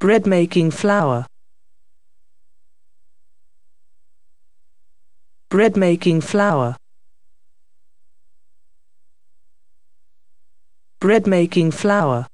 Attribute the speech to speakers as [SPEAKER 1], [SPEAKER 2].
[SPEAKER 1] bread making flour bread making flour bread making flour